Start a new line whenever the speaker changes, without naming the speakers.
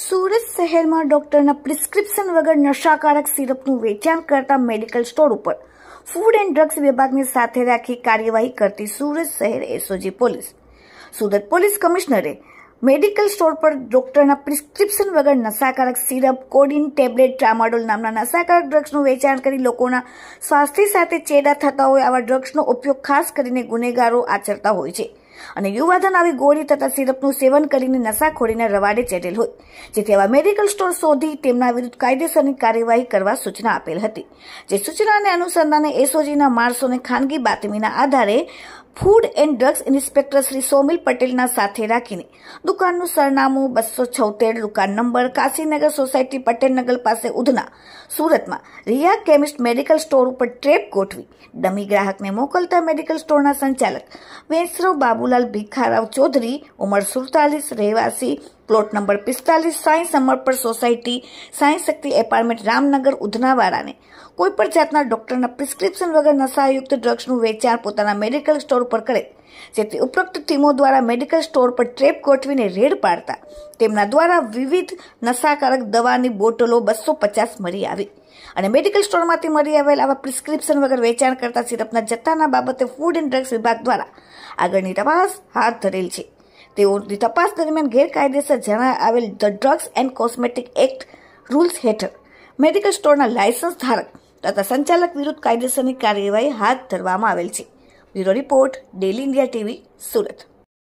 સુરત શહેરમાં ડોક્ટરના પ્રિસ્ક્રિપ્શન વગર નશાકારક સિરપનું વેચાણ કરતા મેડિકલ સ્ટોર ઉપર ફૂડ એન્ડ ડ્રગ્સ વિભાગને સાથે રાખી કાર્યવાહી કરતી સુરત શહેર એસઓજી પોલીસ સુરત પોલીસ કમિશનરે મેડિકલ સ્ટોર પર ડોક્ટરના પ્રિસ્ક્રિપ્શન વગર નશાકારક સિરપ કોડિન ટેબ્લેટ ટ્રામાડોલ નામના નશાકારક ડ્રગ્સનું વેચાણ કરી લોકોના સ્વાસ્થ્ય સાથે ચેડા થતા હોય આવા ડ્રગ્સનો ઉપયોગ ખાસ કરીને ગુનેગારો આચરતા હોય છે અને યુવાધન આવી ગોળી તથા સિરપનું સેવન કરીને નશાખોરીના રવાડે ચડેલ હોય જેથી આવા મેડિકલ સ્ટોર શોધી તેમના વિરુદ્ધ કાયદેસરની કાર્યવાહી કરવા સૂચના આપેલ હતી જે સૂચનાને અનુસંધાને એસઓજીના માણસોને ખાનગી બાતમીના આધારે food and drugs inspector Shri Somil પટેલના સાથે રાખીને દુકાનનું સરનામું બસો છોતેર દુકાન નંબર કાશીનગર સોસાયટી પટેલનગર પાસે ઉધના સુરતમાં રિયા કેમિસ્ટ મેડિકલ સ્ટોર ઉપર ટ્રેપ ગોઠવી ડમી ગ્રાહકને મોકલતા મેડિકલ સ્ટોરના સંચાલક વૈષ્ણવ બાબુલાલ ભીખારાવ ચૌધરી ઉંમર સુડતાલીસ રહેવાસી પ્લોટ નંબર પિસ્તાલીસ science Samarpan society science Shakti apartment Ramnagar ઉધનાવાળાને કોઈ પણ જાતના ડોક્ટરના પ્રિસ્ક્રિપ્શન વગર નશાયુક્ત ડ્રગ્સનું વેચાણ પોતાના મેડિકલ સ્ટોર પર કરે જેથી ઉપરોક્ત ટીમો દ્વારા મેડિકલ સ્ટોર પર ટ્રેપ ગોઠવીને રેડ પાડતા તેમના દ્વારા વિવિધ નશાકારક દવાની બોટલો બસો પચાસ મળી આવી અને મેડિકલ સ્ટોરમાંથી મળી આવેલ આવા પ્રિસ્ક્રિપ્શન વગર વેચાણ કરતા સિરપના જથ્થાના બાબતે ફૂડ એન્ડ ડ્રગ્સ વિભાગ દ્વારા આગળની તપાસ હાથ ધરેલ છે તેઓની તપાસ દરમિયાન ગેરકાયદેસર જણાય આવેલ the drugs and cosmetic act rules હેઠળ મેડિકલ સ્ટોરના લાયસન્સ ધારક તથા સંચાલક વિરુદ્ધ કાયદેસરની કાર્યવાહી હાથ ધરવામાં આવેલ છે bureau report daily India TV Surat